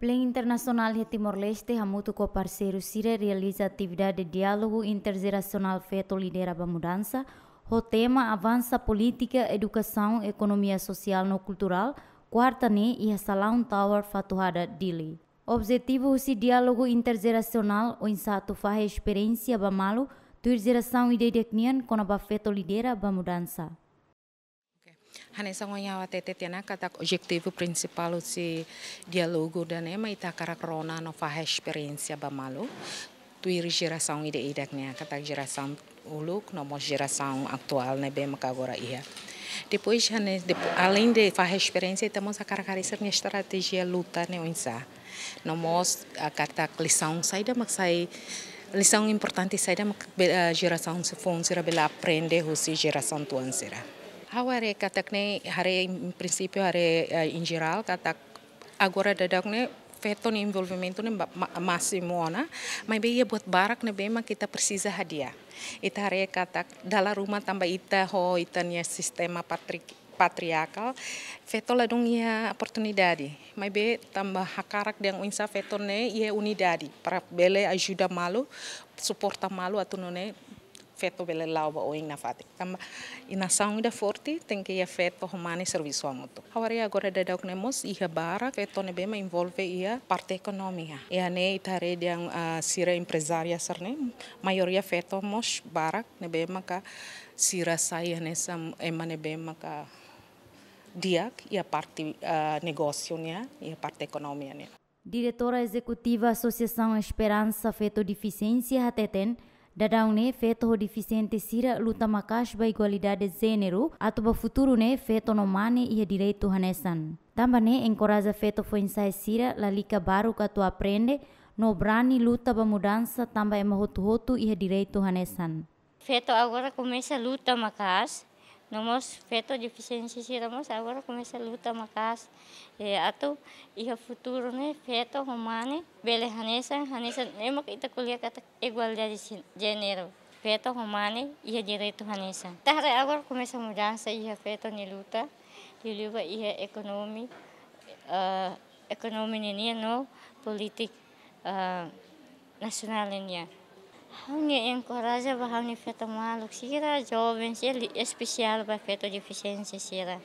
Plan internasional di Timor-Leste ha muito com parceiro realiza atividade de diálogo intergeracional feito liderava mudança. O tema avança política, educação, economia social no cultural, quarta né e a Salão Tower Fatuhada Dili. Objetivo se diálogo intergeracional o insato faz experiência bamalu, tua geração ide dedeknian com a lidera ba mudança. Hanesa wa tete tiana kata objetivo principal si dialogo dan ma ita karakrona no fa malu tui bamalo. Tuir geração ide idak kata jira geração uluk no mos geração aktual ne be agora ia. Depois, né, de além de fa fazer experiência, temos a caracterizar minha strategia luta ne onsa. No mos a katak lição sai da maksai lição importante sai da geração se fon sira bela aprende hosi geração tuan sira. Haware katak hare hari prinsipio hari uh, em agora katak agora ne feto no involvement ne máximo na be bem buat barak ne ma kita persisa hadiah ita hari katak dalam rumah tambah ita ho ita sistema patrik veto feto ladung ia oportunidade mai be tambah hakarak yang unsa veto ne ia unidade para bele ajuda malu suporta malu atunone feto bele ba oing ina fati kamba ina forti teng ke ia feto homani servisu amoto. Hawari agora agora da dok nemos iha bara feto ne bema involve ia parte ekonomia. e ane itare yang uh, sira empresaria serne ia feto mos bara ne ma ka sira saia ema nebe ma ka diak ia parte uh, negosio nia ia parte ekonomia nia. Diretora Executiva Associação Esperança Feto Deficiência Hateten, Dadão né feito o deficiente sira luta makash ba igualidade de atau atuba futuro né feito no mane e iya direito hanesan. Também encoraja feito foi ensai sira lalica baru que tu aprende, no brani luta ba mudança também mahotu hotu ia direito hanesan. agora começa luta makash, Nomos feto eh, de Vicente nomos agora começa a luta macas. E ato ia futuro né feto romane bele hanesa hanesa nemo kita kuliah kata igualdade de gênero. Feto romane a direito hanesa. tare agora começa a mudança veto feto ni luta. Di luta ia economi uh, ah, ekonomi ini no politik uh, ah, nasionalnya. Rauni incorajaba, ni feto maluc sira, jovens, ele especial bah feto deficiência sira.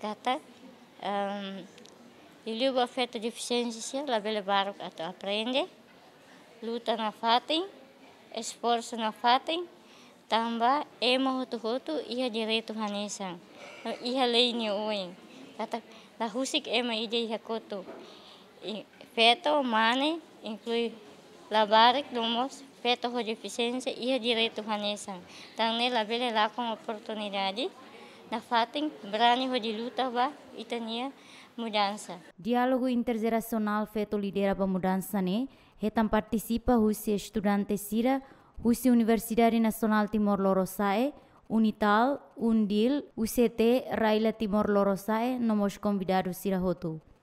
kata um, ehm, ilu feto deficiência sira, lá bele barco ato aprende, luta na fatem, esforso na fatem, tamba ema hutu hutu ia direito hanesan, ia lei ni uing kata la husik ema ide ia koto, feto, mane, inklui Labarik domos, feto rodificência e direito vanessa. la labele la com oportunidade. Na fatin, brani luta ba itania mudansa Diálogo intergeracional feto lidera ba mudança ne, tam participa husi estudante sira, husi Universidade Nacional Timor Lorosae, Unital, Undil, UCT, Raila Timor Lorosae, nomos convidados sira hotu.